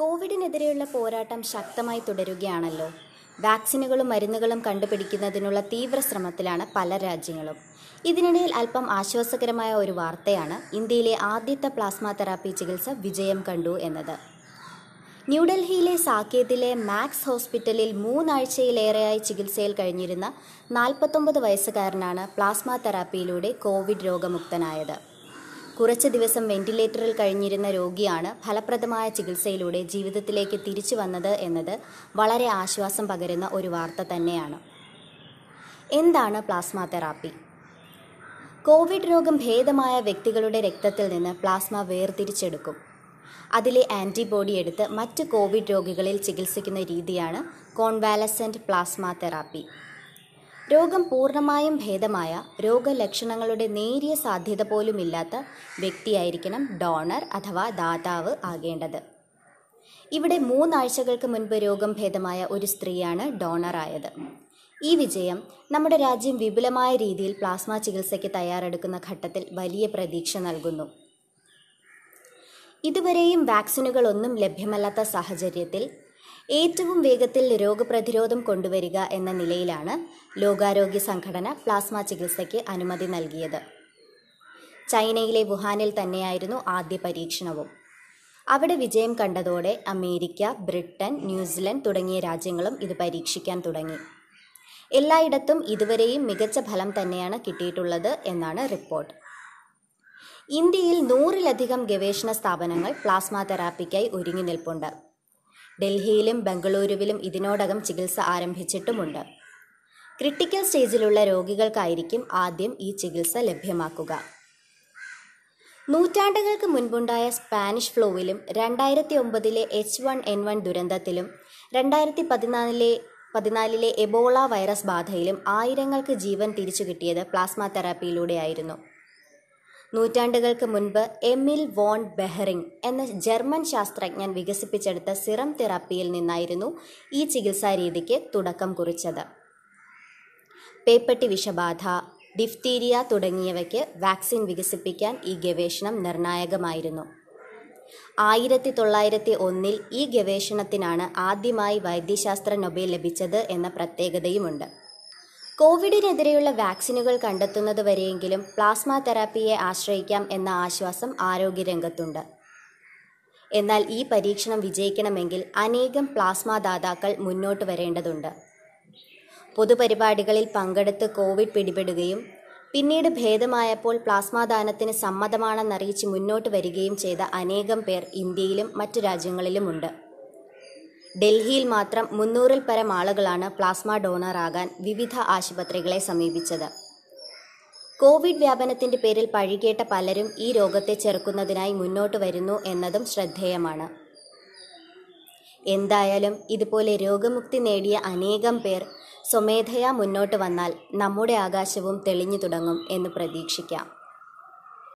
കോവിഡിനെതിരെയുള്ള പോരാട്ടം ശക്തമായി തുടരുകയാണല്ലോ വാക്സിനുകളും മരുന്നുകളും കണ്ടുപിടിക്കുന്നതിനുള്ള തീവ്ര ശ്രമത്തിലാണ് പല രാജ്യങ്ങളും ഇതിനിടയിൽ അല്പം ആശ്വാസകരമായ ഒരു വാർത്തയാണ് ഇന്ത്യയിലെ ആദ്യത്തെ പ്ലാസ്മ തെറാപ്പി ചികിത്സ വിജയം കണ്ടു എന്നത് ന്യൂഡൽഹിയിലെ സാക്കേതിലെ മാക്സ് ഹോസ്പിറ്റലിൽ മൂന്നാഴ്ചയിലേറെയായി ചികിത്സയിൽ കഴിഞ്ഞിരുന്ന നാൽപ്പത്തൊമ്പത് വയസ്സുകാരനാണ് പ്ലാസ്മ തെറാപ്പിയിലൂടെ കോവിഡ് രോഗമുക്തനായത് കുറച്ച് ദിവസം വെന്റിലേറ്ററിൽ കഴിഞ്ഞിരുന്ന രോഗിയാണ് ഫലപ്രദമായ ചികിത്സയിലൂടെ ജീവിതത്തിലേക്ക് തിരിച്ചു വന്നത് എന്നത് വളരെ ആശ്വാസം പകരുന്ന ഒരു വാർത്ത തന്നെയാണ് എന്താണ് പ്ലാസ്മ തെറാപ്പി കോവിഡ് രോഗം ഭേദമായ വ്യക്തികളുടെ രക്തത്തിൽ നിന്ന് പ്ലാസ്മ വേർതിരിച്ചെടുക്കും അതിലെ ആൻറ്റിബോഡി എടുത്ത് മറ്റ് കോവിഡ് രോഗികളിൽ ചികിത്സിക്കുന്ന രീതിയാണ് കോൺവാലസെൻറ്റ് പ്ലാസ്മ തെറാപ്പി രോഗം പൂർണ്ണമായും ഭേദമായ രോഗലക്ഷണങ്ങളുടെ നേരിയ സാധ്യത പോലുമില്ലാത്ത വ്യക്തിയായിരിക്കണം ഡോണർ അഥവാ ദാതാവ് ആകേണ്ടത് ഇവിടെ മൂന്നാഴ്ചകൾക്ക് മുൻപ് രോഗം ഭേദമായ ഒരു സ്ത്രീയാണ് ഡോണറായത് ഈ വിജയം നമ്മുടെ രാജ്യം വിപുലമായ രീതിയിൽ പ്ലാസ്മ ചികിത്സയ്ക്ക് തയ്യാറെടുക്കുന്ന ഘട്ടത്തിൽ വലിയ പ്രതീക്ഷ നൽകുന്നു ഇതുവരെയും വാക്സിനുകളൊന്നും ലഭ്യമല്ലാത്ത സാഹചര്യത്തിൽ ഏറ്റവും വേഗത്തിൽ രോഗപ്രതിരോധം കൊണ്ടുവരിക എന്ന നിലയിലാണ് ലോകാരോഗ്യ സംഘടന പ്ലാസ്മ ചികിത്സയ്ക്ക് അനുമതി നൽകിയത് ചൈനയിലെ വുഹാനിൽ തന്നെയായിരുന്നു ആദ്യ പരീക്ഷണവും അവിടെ വിജയം കണ്ടതോടെ അമേരിക്ക ബ്രിട്ടൻ ന്യൂസിലൻഡ് തുടങ്ങിയ രാജ്യങ്ങളും ഇത് പരീക്ഷിക്കാൻ തുടങ്ങി എല്ലായിടത്തും ഇതുവരെയും മികച്ച ഫലം തന്നെയാണ് കിട്ടിയിട്ടുള്ളത് എന്നാണ് റിപ്പോർട്ട് ഇന്ത്യയിൽ നൂറിലധികം ഗവേഷണ സ്ഥാപനങ്ങൾ പ്ലാസ്മ തെറാപ്പിക്കായി ഒരുങ്ങി നിൽപ്പുണ്ട് ഡൽഹിയിലും ബംഗളൂരുവിലും ഇതിനോടകം ചികിത്സ ആരംഭിച്ചിട്ടുമുണ്ട് ക്രിട്ടിക്കൽ സ്റ്റേജിലുള്ള രോഗികൾക്കായിരിക്കും ആദ്യം ഈ ചികിത്സ ലഭ്യമാക്കുക നൂറ്റാണ്ടുകൾക്ക് മുൻപുണ്ടായ സ്പാനിഷ് ഫ്ലൂവിലും രണ്ടായിരത്തി ഒമ്പതിലെ എച്ച് വൺ എൻ വൺ ദുരന്തത്തിലും രണ്ടായിരത്തി പതിനാലിലെ പതിനാലിലെ എബോള വൈറസ് ബാധയിലും ആയിരങ്ങൾക്ക് ജീവൻ തിരിച്ചു കിട്ടിയത് പ്ലാസ്മ തെറാപ്പിയിലൂടെയായിരുന്നു നൂറ്റാണ്ടുകൾക്ക് മുൻപ് എമിൽ വോൺ ബെഹറിംഗ് എന്ന ജർമ്മൻ ശാസ്ത്രജ്ഞൻ വികസിപ്പിച്ചെടുത്ത സിറം തെറാപ്പിയിൽ നിന്നായിരുന്നു ഈ ചികിത്സാരീതിക്ക് തുടക്കം കുറിച്ചത് പേപ്പട്ടി വിഷബാധ ഡിഫ്തീരിയ തുടങ്ങിയവയ്ക്ക് വാക്സിൻ വികസിപ്പിക്കാൻ ഈ ഗവേഷണം നിർണായകമായിരുന്നു ആയിരത്തി തൊള്ളായിരത്തി ഒന്നിൽ ഈ ഗവേഷണത്തിനാണ് ആദ്യമായി വൈദ്യശാസ്ത്ര നൊബേൽ ലഭിച്ചത് എന്ന പ്രത്യേകതയുമുണ്ട് കോവിഡിനെതിരെയുള്ള വാക്സിനുകൾ കണ്ടെത്തുന്നത് വരെയെങ്കിലും പ്ലാസ്മ തെറാപ്പിയെ ആശ്രയിക്കാം എന്ന ആശ്വാസം ആരോഗ്യരംഗത്തുണ്ട് എന്നാൽ ഈ പരീക്ഷണം വിജയിക്കണമെങ്കിൽ അനേകം പ്ലാസ്മ ദാതാക്കൾ മുന്നോട്ട് വരേണ്ടതുണ്ട് പൊതുപരിപാടികളിൽ പങ്കെടുത്ത് കോവിഡ് പിടിപെടുകയും പിന്നീട് ഭേദമായപ്പോൾ പ്ലാസ്മ ദാനത്തിന് സമ്മതമാണെന്നറിയിച്ച് മുന്നോട്ട് വരികയും ചെയ്ത അനേകം പേർ ഇന്ത്യയിലും മറ്റു രാജ്യങ്ങളിലുമുണ്ട് ഡൽഹിയിൽ മാത്രം മുന്നൂറിൽ പരം ആളുകളാണ് പ്ലാസ്മ ഡോണർ ആകാൻ വിവിധ ആശുപത്രികളെ സമീപിച്ചത് കോവിഡ് വ്യാപനത്തിന്റെ പേരിൽ പഴികേട്ട പലരും ഈ രോഗത്തെ ചെറുക്കുന്നതിനായി മുന്നോട്ട് വരുന്നു എന്നതും ശ്രദ്ധേയമാണ് എന്തായാലും ഇതുപോലെ രോഗമുക്തി നേടിയ അനേകം പേർ സ്വമേധയാ മുന്നോട്ട് വന്നാൽ നമ്മുടെ ആകാശവും തെളിഞ്ഞു തുടങ്ങും എന്ന് പ്രതീക്ഷിക്കാം